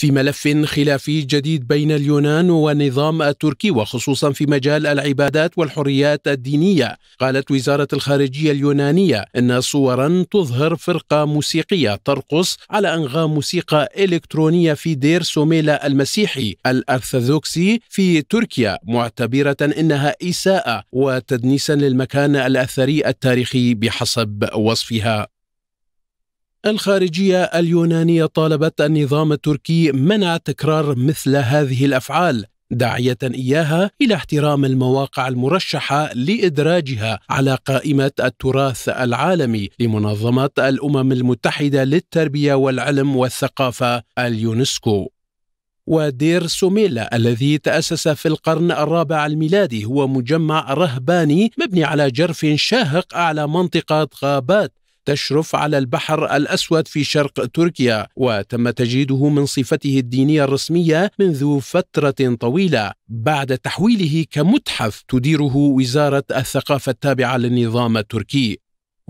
في ملف خلافي جديد بين اليونان والنظام التركي وخصوصا في مجال العبادات والحريات الدينيه قالت وزاره الخارجيه اليونانيه ان صورا تظهر فرقه موسيقيه ترقص على انغام موسيقى الكترونيه في دير سوميلا المسيحي الارثوذكسي في تركيا معتبره انها اساءه وتدنيسا للمكان الاثري التاريخي بحسب وصفها الخارجية اليونانية طالبت النظام التركي منع تكرار مثل هذه الأفعال داعية إياها إلى احترام المواقع المرشحة لإدراجها على قائمة التراث العالمي لمنظمة الأمم المتحدة للتربية والعلم والثقافة اليونسكو. ودير سوميلا الذي تأسس في القرن الرابع الميلادي هو مجمع رهباني مبني على جرف شاهق أعلى منطقة غابات تشرف على البحر الأسود في شرق تركيا وتم تجريده من صفته الدينية الرسمية منذ فترة طويلة بعد تحويله كمتحف تديره وزارة الثقافة التابعة للنظام التركي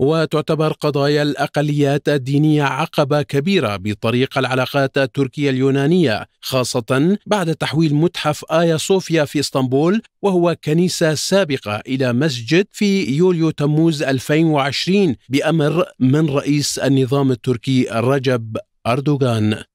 وتعتبر قضايا الأقليات الدينية عقبة كبيرة بطريق العلاقات التركية اليونانية خاصة بعد تحويل متحف آيا صوفيا في اسطنبول وهو كنيسة سابقة إلى مسجد في يوليو تموز 2020 بأمر من رئيس النظام التركي رجب أردوغان